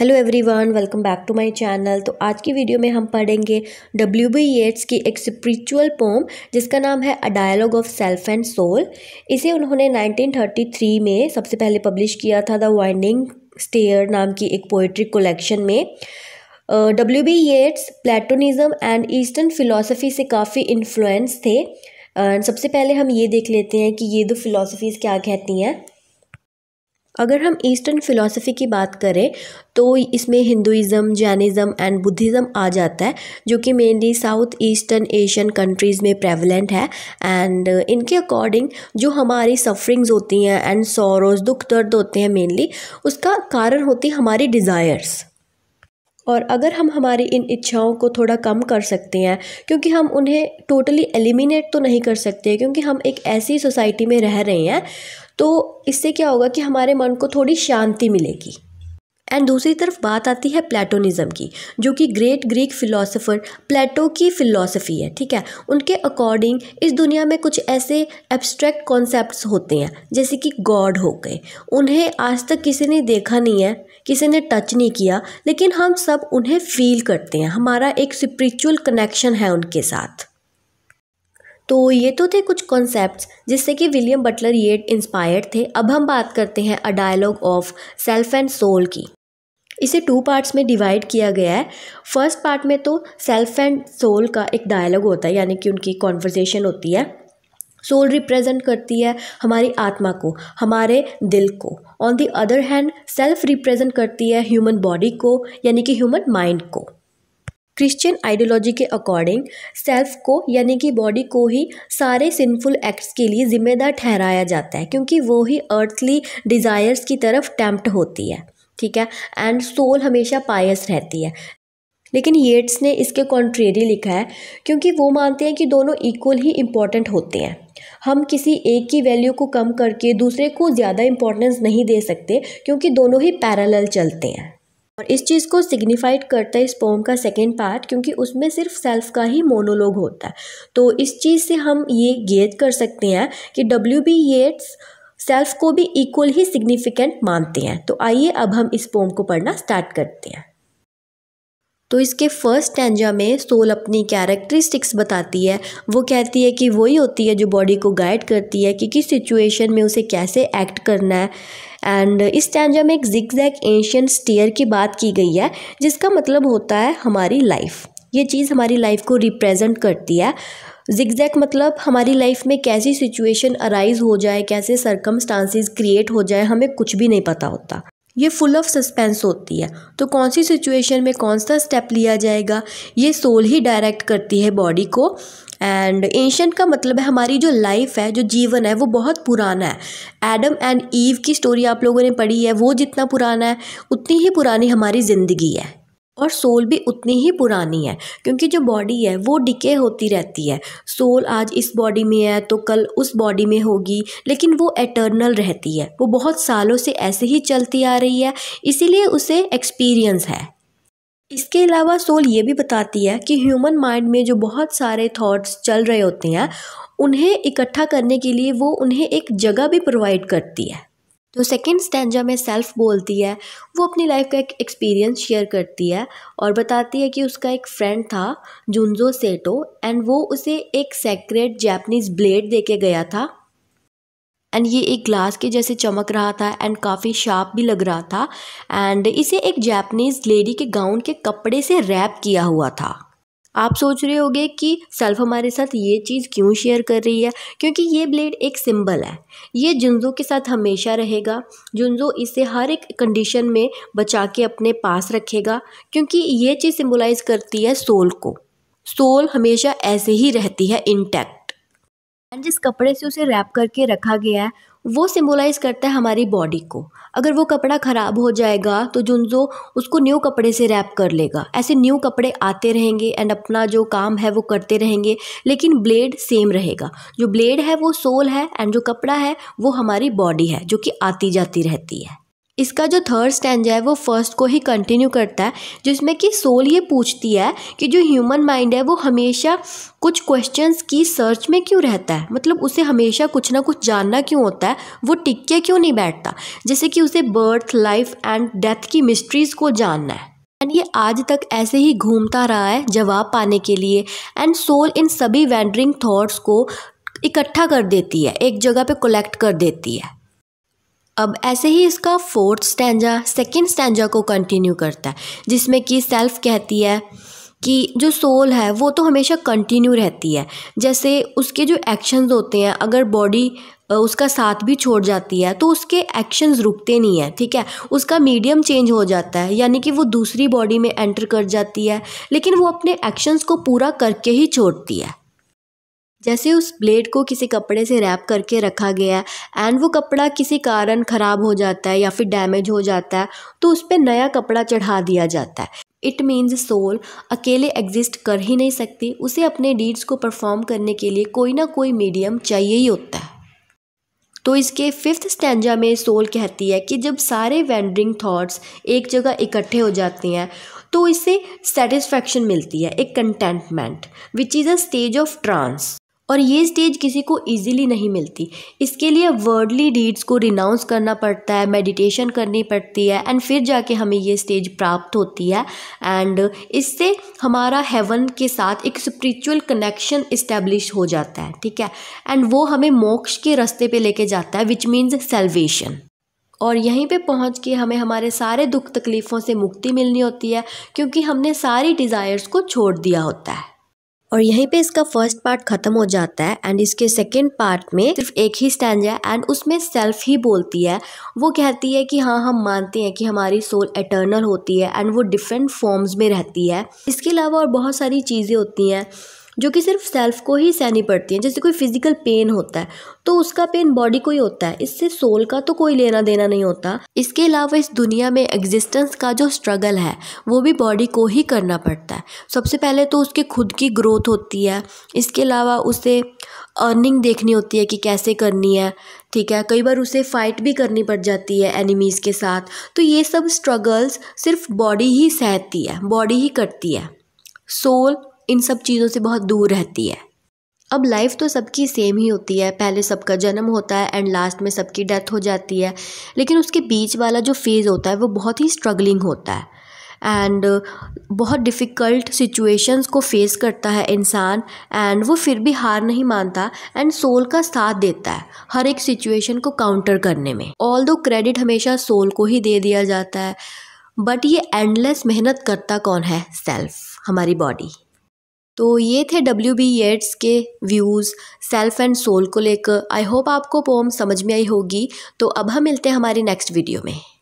hello everyone welcome back to my channel तो आज की वीडियो में हम पढ़ेंगे डब्ल्यू बी येट्स की एक स्पिरिचुअल पोम जिसका नाम है a dialogue of self and soul इसे उन्होंने 1933 में सबसे पहले पब्लिश किया था द वाइंडिंग स्टेयर नाम की एक पोइट्री कलेक्शन में W B Yeats Platonism and eastern philosophy से काफ़ी इन्फ्लुएंस थे uh, सबसे पहले हम ये देख लेते हैं कि ये दो फिलोसफीज़ क्या कहती हैं अगर हम ईस्टर्न फ़िलासफ़ी की बात करें तो इसमें हिंदुज़म जैनिज़म एंड बुद्धिज़्म आ जाता है जो कि mainly south eastern Asian countries में प्रेवलेंट है एंड इनके अकॉर्डिंग जो हमारी सफरिंग्स होती हैं एंड सोरोज दुख दर्द होते हैं मेनली उसका कारण होती है हमारी डिज़ायर्स और अगर हम हमारी इन इच्छाओं को थोड़ा कम कर सकते हैं क्योंकि हम उन्हें टोटली एलिमिनेट तो नहीं कर सकते क्योंकि हम एक ऐसी सोसाइटी में रह रहे हैं तो इससे क्या होगा कि हमारे मन को थोड़ी शांति मिलेगी एंड दूसरी तरफ बात आती है प्लेटोनिज़म की जो कि ग्रेट ग्रीक फ़िलासफ़र प्लेटो की फ़िलासफ़ी है ठीक है उनके अकॉर्डिंग इस दुनिया में कुछ ऐसे एब्स्ट्रैक्ट कॉन्सेप्ट्स होते हैं जैसे कि गॉड हो गए उन्हें आज तक किसी ने देखा नहीं है किसी ने टच नहीं किया लेकिन हम सब उन्हें फ़ील करते हैं हमारा एक स्परिचुअल कनेक्शन है उनके साथ तो ये तो थे कुछ कॉन्सेप्ट्स जिससे कि विलियम बटलर ये इंस्पायर्ड थे अब हम बात करते हैं a dialogue of self and soul की इसे टू पार्ट्स में डिवाइड किया गया है फर्स्ट पार्ट में तो सेल्फ एंड सोल का एक डायलॉग होता है यानी कि उनकी कॉन्वर्जेसन होती है सोल रिप्रेजेंट करती है हमारी आत्मा को हमारे दिल को on the other hand self represent करती है ह्यूमन बॉडी को यानी कि ह्यूमन माइंड को क्रिश्चियन आइडियोलॉजी के अकॉर्डिंग सेल्फ को यानी कि बॉडी को ही सारे सिंफुल एक्ट्स के लिए ज़िम्मेदार ठहराया जाता है क्योंकि वो ही अर्थली डिज़ायर्स की तरफ टैम्प्ट होती है ठीक है एंड सोल हमेशा पायस रहती है लेकिन येट्स ने इसके कॉन्ट्रेरी लिखा है क्योंकि वो मानते हैं कि दोनों इक्वल ही इम्पॉर्टेंट होते हैं हम किसी एक की वैल्यू को कम करके दूसरे को ज़्यादा इम्पोर्टेंस नहीं दे सकते क्योंकि दोनों ही पैरेलल चलते हैं और इस चीज़ को सिग्निफाइड करता है इस पोम का सेकेंड पार्ट क्योंकि उसमें सिर्फ सेल्फ का ही मोनोलॉग होता है तो इस चीज़ से हम ये गेद कर सकते हैं कि डब्ल्यू बी येट्स सेल्फ को भी इक्वल ही सिग्निफिकेंट मानते हैं तो आइए अब हम इस पोम को पढ़ना स्टार्ट करते हैं तो इसके फर्स्ट टेंजा में सोल अपनी कैरेक्टरिस्टिक्स बताती है वो कहती है कि वही होती है जो बॉडी को गाइड करती है कि किस सिचुएशन में उसे कैसे एक्ट करना है एंड इस टेंजा में एक जिक जैक एंशियन स्टेयर की बात की गई है जिसका मतलब होता है हमारी लाइफ ये चीज़ हमारी लाइफ को रिप्रेजेंट करती है जिक्जैक मतलब हमारी लाइफ में कैसी सिचुएशन अराइज हो जाए कैसे सरकमस्टांसिस क्रिएट हो जाए हमें कुछ भी नहीं पता होता ये फुल ऑफ सस्पेंस होती है तो कौन सी सिचुएशन में कौन सा स्टेप लिया जाएगा ये सोल ही डायरेक्ट करती है बॉडी को एंड एंशंट का मतलब है हमारी जो लाइफ है जो जीवन है वो बहुत पुराना है एडम एंड ईव की स्टोरी आप लोगों ने पढ़ी है वो जितना पुराना है उतनी ही पुरानी हमारी ज़िंदगी है और सोल भी उतनी ही पुरानी है क्योंकि जो बॉडी है वो डिके होती रहती है सोल आज इस बॉडी में है तो कल उस बॉडी में होगी लेकिन वो एटर्नल रहती है वो बहुत सालों से ऐसे ही चलती आ रही है इसीलिए उसे एक्सपीरियंस है इसके अलावा सोल ये भी बताती है कि ह्यूमन माइंड में जो बहुत सारे थॉट्स चल रहे होते हैं उन्हें इकट्ठा करने के लिए वो उन्हें एक जगह भी प्रोवाइड करती है जो स्टैंड स्टैंजा में सेल्फ बोलती है वो अपनी लाइफ का एक एक्सपीरियंस शेयर करती है और बताती है कि उसका एक फ्रेंड था जुन्जो सेटो एंड वो उसे एक सेक्रेट जैपनीज़ ब्लेड दे के गया था एंड ये एक ग्लास के जैसे चमक रहा था एंड काफ़ी शार्प भी लग रहा था एंड इसे एक जैपनीज़ लेडी के गाउन के कपड़े से रैप किया हुआ था आप सोच रहे होगे कि सेल्फ हमारे साथ ये चीज़ क्यों शेयर कर रही है क्योंकि ये ब्लेड एक सिंबल है ये जुन्जो के साथ हमेशा रहेगा जुन्जो इसे हर एक कंडीशन में बचा के अपने पास रखेगा क्योंकि ये चीज़ सिंबलाइज करती है सोल को सोल हमेशा ऐसे ही रहती है इंटैक्ट एंड जिस कपड़े से उसे रैप करके रखा गया है वो सिम्बोलाइज़ करता है हमारी बॉडी को अगर वो कपड़ा ख़राब हो जाएगा तो जुनजो उसको न्यू कपड़े से रैप कर लेगा ऐसे न्यू कपड़े आते रहेंगे एंड अपना जो काम है वो करते रहेंगे लेकिन ब्लेड सेम रहेगा जो ब्लेड है वो सोल है एंड जो कपड़ा है वो हमारी बॉडी है जो कि आती जाती रहती है इसका जो थर्ड स्टैंड है वो फर्स्ट को ही कंटिन्यू करता है जिसमें कि सोल ये पूछती है कि जो ह्यूमन माइंड है वो हमेशा कुछ क्वेश्चंस की सर्च में क्यों रहता है मतलब उसे हमेशा कुछ ना कुछ जानना क्यों होता है वो टिक्के क्यों नहीं बैठता जैसे कि उसे बर्थ लाइफ एंड डेथ की मिस्ट्रीज़ को जानना है एंड ये आज तक ऐसे ही घूमता रहा है जवाब पाने के लिए एंड सोल इन सभी वेंडरिंग थाट्स को इकट्ठा कर देती है एक जगह पर कलेक्ट कर देती है अब ऐसे ही इसका फोर्थ स्टैंजा सेकंड स्टैंजा को कंटिन्यू करता है जिसमें कि सेल्फ कहती है कि जो सोल है वो तो हमेशा कंटिन्यू रहती है जैसे उसके जो एक्शंस होते हैं अगर बॉडी उसका साथ भी छोड़ जाती है तो उसके एक्शंस रुकते नहीं हैं ठीक है उसका मीडियम चेंज हो जाता है यानी कि वो दूसरी बॉडी में एंटर कर जाती है लेकिन वो अपने एक्शंस को पूरा करके ही छोड़ती है जैसे उस ब्लेड को किसी कपड़े से रैप करके रखा गया है एंड वो कपड़ा किसी कारण ख़राब हो जाता है या फिर डैमेज हो जाता है तो उस पर नया कपड़ा चढ़ा दिया जाता है इट मीन्स सोल अकेले एग्जिस्ट कर ही नहीं सकती उसे अपने डीड्स को परफॉर्म करने के लिए कोई ना कोई मीडियम चाहिए ही होता है तो इसके फिफ्थ स्टैंजा में सोल कहती है कि जब सारे वेंडरिंग थॉट्स एक जगह इकट्ठे हो जाते हैं तो इससे सेटिस्फैक्शन मिलती है एक contentment which is a stage of trance और ये स्टेज किसी को इजीली नहीं मिलती इसके लिए वर्डली डीड्स को रिनाउंस करना पड़ता है मेडिटेशन करनी पड़ती है एंड फिर जाके हमें ये स्टेज प्राप्त होती है एंड इससे हमारा हेवन के साथ एक स्पिरिचुअल कनेक्शन इस्टेब्लिश हो जाता है ठीक है एंड वो हमें मोक्ष के रास्ते पे लेके जाता है विच मीन्स सेल्वेशन और यहीं पे पहुंच के हमें हमारे सारे दुख तकलीफ़ों से मुक्ति मिलनी होती है क्योंकि हमने सारी डिज़ायर्स को छोड़ दिया होता है और यहीं पे इसका फर्स्ट पार्ट खत्म हो जाता है एंड इसके सेकंड पार्ट में सिर्फ एक ही स्टैंड है एंड उसमें सेल्फ ही बोलती है वो कहती है कि हाँ हम मानते हैं कि हमारी सोल एटर्नल होती है एंड वो डिफरेंट फॉर्म्स में रहती है इसके अलावा और बहुत सारी चीज़ें होती हैं जो कि सिर्फ सेल्फ को ही सहनी पड़ती हैं जैसे कोई फिजिकल पेन होता है तो उसका पेन बॉडी को ही होता है इससे सोल का तो कोई लेना देना नहीं होता इसके अलावा इस दुनिया में एग्जिस्टेंस का जो स्ट्रगल है वो भी बॉडी को ही करना पड़ता है सबसे पहले तो उसके खुद की ग्रोथ होती है इसके अलावा उसे अर्निंग देखनी होती है कि कैसे करनी है ठीक है कई बार उसे फ़ाइट भी करनी पड़ जाती है एनिमीज़ के साथ तो ये सब स्ट्रगल्स सिर्फ बॉडी ही सहती है बॉडी ही करती है सोल इन सब चीज़ों से बहुत दूर रहती है अब लाइफ तो सबकी सेम ही होती है पहले सबका जन्म होता है एंड लास्ट में सबकी डेथ हो जाती है लेकिन उसके बीच वाला जो फेज़ होता है वो बहुत ही स्ट्रगलिंग होता है एंड बहुत डिफ़िकल्ट सिचुएशंस को फेस करता है इंसान एंड वो फिर भी हार नहीं मानता एंड सोल का साथ देता है हर एक सिचुएशन को काउंटर करने में ऑल दो क्रेडिट हमेशा सोल को ही दे दिया जाता है बट ये एंडलेस मेहनत करता कौन है सेल्फ हमारी बॉडी तो ये थे डब्ल्यू बी एड्स के व्यूज़ सेल्फ एंड सोल को लेकर आई होप आपको पोम समझ में आई होगी तो अब हम मिलते हैं हमारी नेक्स्ट वीडियो में